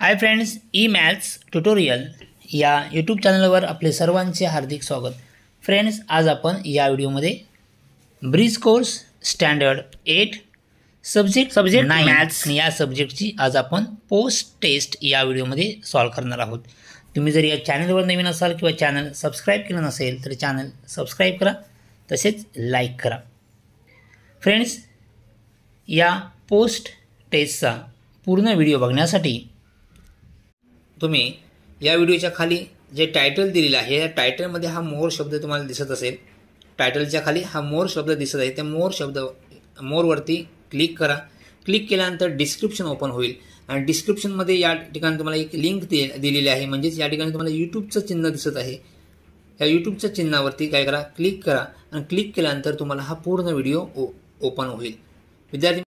हाय friends E maths tutorial या YouTube चॅनलवर आपले सर्वांचे हार्दिक स्वागत फ्रेंड्स आज आपण या व्हिडिओमध्ये bridge course standard eight subject subject नाही मॅथ्स या सब्जेक्टची आज आपण पोस्ट टेस्ट या व्हिडिओमध्ये सॉल्व करणार आहोत तुम्ही जर या चॅनलवर नवीन असाल किंवा चॅनल सबस्क्राईब केलं नसेल तर चॅनल सबस्क्राईब करा तसेच लाईक करा फ्रेंड्स या पोस्ट टेस्टचा पूर्ण व्हिडिओ बघण्यासाठी तुम्ही या व्हिडिओच्या खाली जे टायटल दिलेलं आहे या टायटलमध्ये हा मोर शब्द तुम्हाला दिसत असेल टायटलच्या खाली हा मोर शब्द दिसत आहे त्या मोर शब्द मोरवरती क्लिक करा क्लिक केल्यानंतर डिस्क्रिप्शन ओपन होईल आणि डिस्क्रिप्शनमध्ये या ठिकाणी तुम्हाला एक लिंक दे दिलेली आहे म्हणजेच या ठिकाणी तुम्हाला यूट्यूबचं चिन्ह दिसत आहे या यूट्यूबच्या चिन्हावरती काय करा क्लिक करा आणि क्लिक केल्यानंतर तुम्हाला हा पूर्ण व्हिडिओ ओ ओपन होईल विद्यार्थी